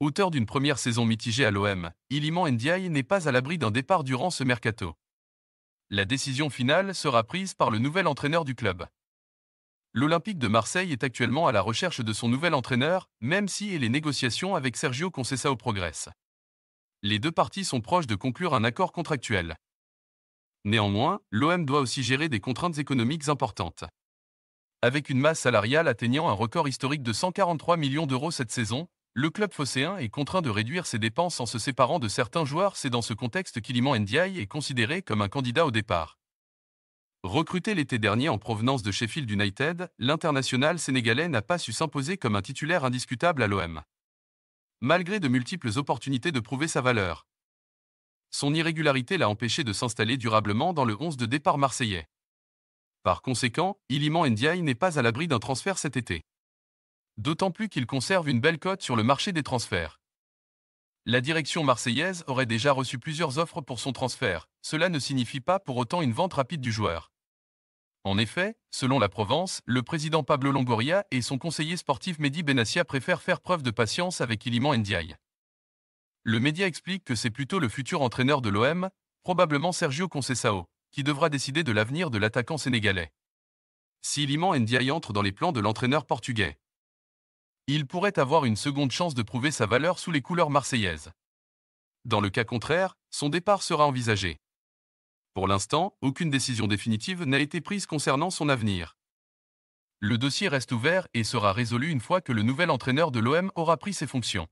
Auteur d'une première saison mitigée à l'OM, Iliman Ndiaye n'est pas à l'abri d'un départ durant ce mercato. La décision finale sera prise par le nouvel entraîneur du club. L'Olympique de Marseille est actuellement à la recherche de son nouvel entraîneur, même si les négociations avec Sergio Conceição progressent. Les deux parties sont proches de conclure un accord contractuel. Néanmoins, l'OM doit aussi gérer des contraintes économiques importantes. Avec une masse salariale atteignant un record historique de 143 millions d'euros cette saison, le club phocéen est contraint de réduire ses dépenses en se séparant de certains joueurs. C'est dans ce contexte qu'Iliman Ndiaye est considéré comme un candidat au départ. Recruté l'été dernier en provenance de Sheffield United, l'international sénégalais n'a pas su s'imposer comme un titulaire indiscutable à l'OM. Malgré de multiples opportunités de prouver sa valeur, son irrégularité l'a empêché de s'installer durablement dans le 11 de départ marseillais. Par conséquent, Iliman Ndiaye n'est pas à l'abri d'un transfert cet été d'autant plus qu'il conserve une belle cote sur le marché des transferts. La direction marseillaise aurait déjà reçu plusieurs offres pour son transfert, cela ne signifie pas pour autant une vente rapide du joueur. En effet, selon la Provence, le président Pablo Longoria et son conseiller sportif Mehdi Benassia préfèrent faire preuve de patience avec Iliman Ndiaye. Le média explique que c'est plutôt le futur entraîneur de l'OM, probablement Sergio Concesao, qui devra décider de l'avenir de l'attaquant sénégalais. Si Iliman Ndiaye entre dans les plans de l'entraîneur portugais, il pourrait avoir une seconde chance de prouver sa valeur sous les couleurs marseillaises. Dans le cas contraire, son départ sera envisagé. Pour l'instant, aucune décision définitive n'a été prise concernant son avenir. Le dossier reste ouvert et sera résolu une fois que le nouvel entraîneur de l'OM aura pris ses fonctions.